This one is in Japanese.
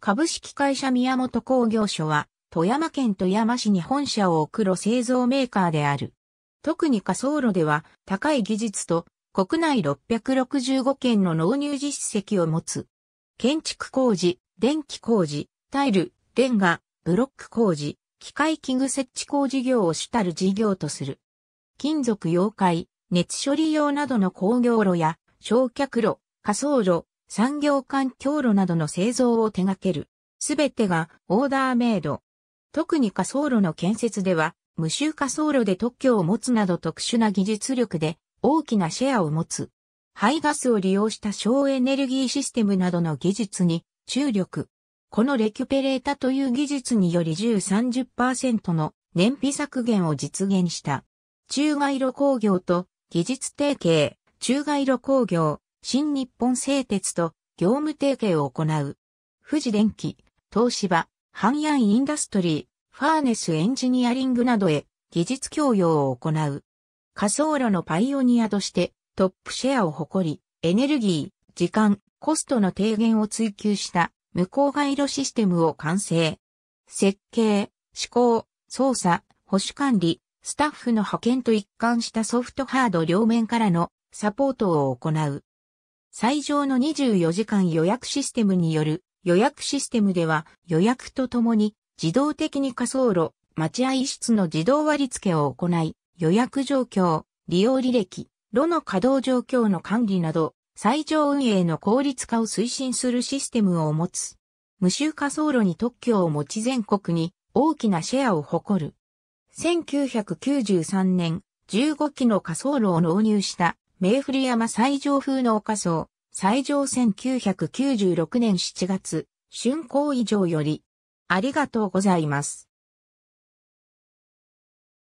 株式会社宮本工業所は、富山県富山市に本社を置く路製造メーカーである。特に仮想炉では、高い技術と国内665件の納入実績を持つ。建築工事、電気工事、タイル、レンガ、ブロック工事、機械器具設置工事業を主たる事業とする。金属溶解、熱処理用などの工業炉や、焼却炉、仮想炉、産業間強炉などの製造を手掛ける。すべてがオーダーメイド。特に仮想炉の建設では、無臭仮想炉で特許を持つなど特殊な技術力で大きなシェアを持つ。排ガスを利用した省エネルギーシステムなどの技術に注力。このレキュペレータという技術により10-30%の燃費削減を実現した。中外炉工業と技術提携、中外炉工業、新日本製鉄と業務提携を行う。富士電機、東芝、ハンヤンインダストリー、ファーネスエンジニアリングなどへ技術供与を行う。仮想炉のパイオニアとしてトップシェアを誇り、エネルギー、時間、コストの低減を追求した無効害路システムを完成。設計、施行、操作、保守管理、スタッフの派遣と一貫したソフトハード両面からのサポートを行う。最上の24時間予約システムによる予約システムでは予約とともに自動的に仮想路、待合室の自動割付を行い、予約状況、利用履歴、炉の稼働状況の管理など、最上運営の効率化を推進するシステムを持つ。無臭仮想路に特許を持ち全国に大きなシェアを誇る。1993年15機の仮想炉を納入した名振山最上風の丘層、最上1996年7月、春光以上より、ありがとうございます。